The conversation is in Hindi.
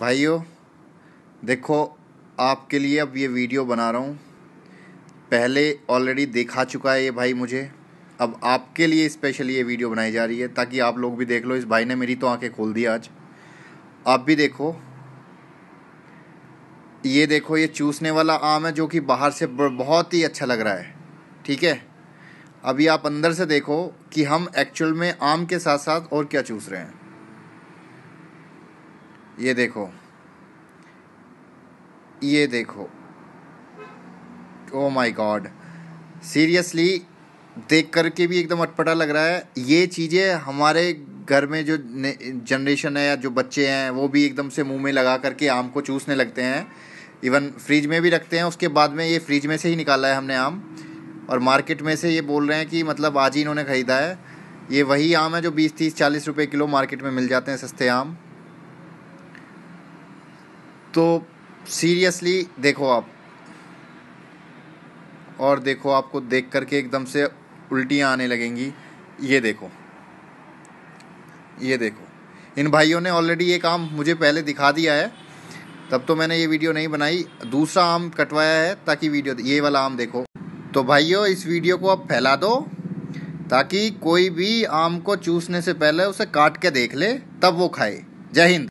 भाइयों देखो आपके लिए अब ये वीडियो बना रहा हूँ पहले ऑलरेडी देखा चुका है ये भाई मुझे अब आपके लिए स्पेशली ये वीडियो बनाई जा रही है ताकि आप लोग भी देख लो इस भाई ने मेरी तो आंखें खोल दी आज आप भी देखो ये देखो ये चूसने वाला आम है जो कि बाहर से बहुत ही अच्छा लग रहा है ठीक है अभी आप अंदर से देखो कि हम एक्चुअल में आम के साथ साथ और क्या चूस रहे हैं ये देखो ये देखो ओ माय गॉड सीरियसली देख कर के भी एकदम अटपटा लग रहा है ये चीज़ें हमारे घर में जो जनरेशन है या जो बच्चे हैं वो भी एकदम से मुंह में लगा करके आम को चूसने लगते हैं इवन फ्रिज में भी रखते हैं उसके बाद में ये फ्रिज में से ही निकाला है हमने आम और मार्केट में से ये बोल रहे हैं कि मतलब आज ही इन्होंने ख़रीदा है ये वही आम है जो बीस तीस चालीस रुपये किलो मार्केट में मिल जाते हैं सस्ते आम तो सीरियसली देखो आप और देखो आपको देख करके एकदम से उल्टियाँ आने लगेंगी ये देखो ये देखो इन भाइयों ने ऑलरेडी ये काम मुझे पहले दिखा दिया है तब तो मैंने ये वीडियो नहीं बनाई दूसरा आम कटवाया है ताकि वीडियो ये वाला आम देखो तो भाइयों इस वीडियो को आप फैला दो ताकि कोई भी आम को चूसने से पहले उसे काट के देख ले तब वो खाए जय हिंद